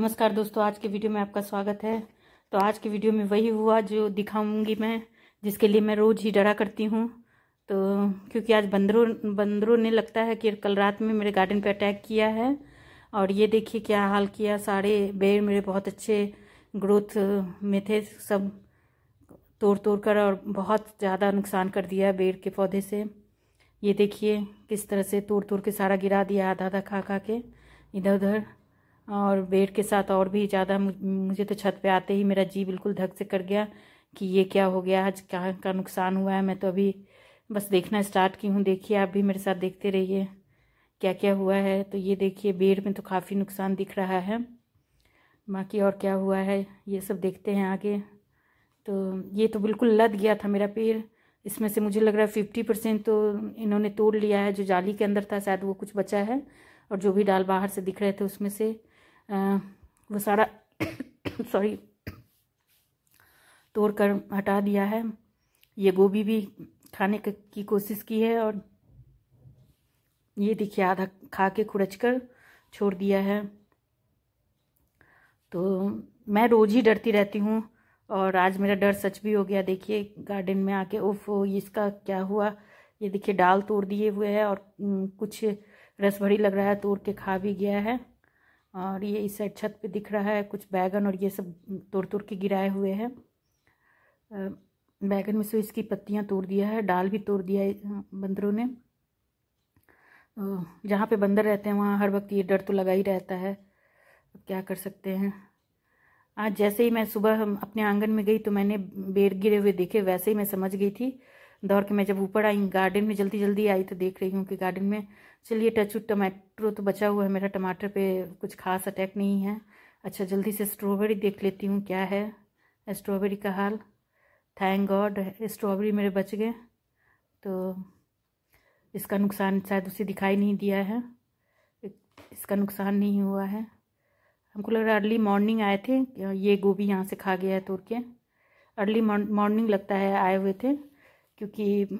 नमस्कार दोस्तों आज के वीडियो में आपका स्वागत है तो आज के वीडियो में वही हुआ जो दिखाऊंगी मैं जिसके लिए मैं रोज़ ही डरा करती हूँ तो क्योंकि आज बंदरों बंदरों ने लगता है कि कल रात में मेरे गार्डन पे अटैक किया है और ये देखिए क्या हाल किया सारे बेर मेरे बहुत अच्छे ग्रोथ में थे सब तोड़ तोड़ कर और बहुत ज़्यादा नुकसान कर दिया बेर के पौधे से ये देखिए किस तरह से तोड़ तोड़ के सारा गिरा दिया आधा आधा खा खा के इधर उधर और बेड के साथ और भी ज़्यादा मुझे तो छत पे आते ही मेरा जी बिल्कुल धक से कर गया कि ये क्या हो गया आज कहाँ का नुकसान हुआ है मैं तो अभी बस देखना स्टार्ट की हूँ देखिए आप भी मेरे साथ देखते रहिए क्या क्या हुआ है तो ये देखिए बेड में तो काफ़ी नुकसान दिख रहा है बाकी और क्या हुआ है ये सब देखते हैं आगे तो ये तो बिल्कुल लद गया था मेरा पेड़ इसमें से मुझे लग रहा है फिफ्टी परसेंट तो इन्होंने तोड़ लिया है जो जाली के अंदर था शायद वो कुछ बचा है और जो भी डाल बाहर से दिख रहे थे उसमें से वो सारा सॉरी तोड़ कर हटा दिया है ये गोभी भी खाने की कोशिश की है और ये देखिए आधा खा के खुरच कर छोड़ दिया है तो मैं रोज़ ही डरती रहती हूँ और आज मेरा डर सच भी हो गया देखिए गार्डन में आके उफ इसका क्या हुआ ये देखिए डाल तोड़ दिए हुए है और कुछ रस भरी लग रहा है तोड़ के खा भी गया है और ये इस साइड छत पे दिख रहा है कुछ बैगन और ये सब तोड़ तोड़ के गिराए हुए हैं बैगन में से इसकी पत्तियां तोड़ दिया है डाल भी तोड़ दिया है बंदरों ने जहाँ पे बंदर रहते हैं वहाँ हर वक्त ये डर तो लगा ही रहता है अब क्या कर सकते हैं आज जैसे ही मैं सुबह अपने आंगन में गई तो मैंने बेर गिरे हुए देखे वैसे ही मैं समझ गई थी दौड़ के मैं जब ऊपर आई गार्डन में जल्दी जल्दी आई तो देख रही हूँ कि गार्डन में चलिए टचूट टमाटरों तो बचा हुआ है मेरा टमाटर पे कुछ खास अटैक नहीं है अच्छा जल्दी से स्ट्रॉबेरी देख लेती हूँ क्या है स्ट्रॉबेरी का हाल थैंक गॉड स्ट्रॉबेरी मेरे बच गए तो इसका नुकसान शायद उसे दिखाई नहीं दिया है इसका नुकसान नहीं हुआ है हमको लग रहा है अर्ली मॉर्निंग आए थे ये गोभी यहाँ से खा गया है तोड़ के अर्ली मॉर्निंग लगता है आए हुए थे Çünkü